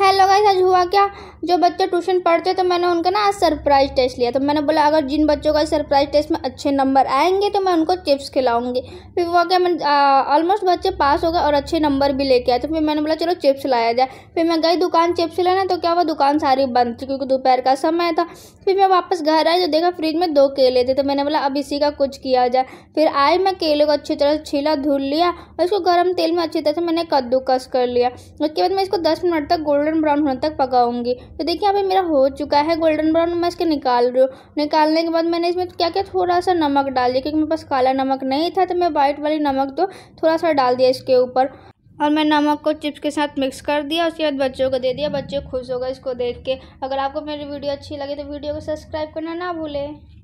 hello guys आज हुआ क्या जो बच्चे ट्यूशन पढ़ते तो मैंने उनका ना आज सरप्राइज टेस्ट लिया तो मैंने बोला अगर जिन बच्चों का सरप्राइज टेस्ट में अच्छे नंबर आएंगे तो मैं उनको चिप्स खिलाऊंगी फिर हुआ क्या मैं ऑलमोस्ट बच्चे पास हो गए और अच्छे नंबर भी लेके आए तो फिर मैंने बोला चलो चिप्स लाया जाए फिर मैं गई दुकान चिप्स लेना तो क्या हुआ दुकान सारी बंद थी क्योंकि दोपहर का समय था फिर मैं वापस घर आई तो देखा फ्रिज में दो केले थे तो मैंने बोला अब इसी का कुछ किया जाए फिर आई मैं केले को अच्छी तरह छीला धुल लिया और इसको गर्म तेल में अच्छी तरह से मैंने कद्दूकस कर लिया उसके बाद मैं इसको दस मिनट तक गोल गोल्डन ब्राउन होने तक पकाऊंगी तो देखिए यहाँ पे मेरा हो चुका है गोल्डन ब्राउन मैं इसके निकाल रही हूँ निकालने के बाद मैंने इसमें क्या क्या थोड़ा सा नमक डाल दिया क्योंकि मेरे पास काला नमक नहीं था तो मैं वाइट वाली नमक तो थोड़ा सा डाल दिया इसके ऊपर और मैं नमक को चिप्स के साथ मिक्स कर दिया उसके बाद बच्चों को दे दिया बच्चे खुश हो गए इसको देख के अगर आपको मेरी वीडियो अच्छी लगे तो वीडियो को सब्सक्राइब करना ना भूलें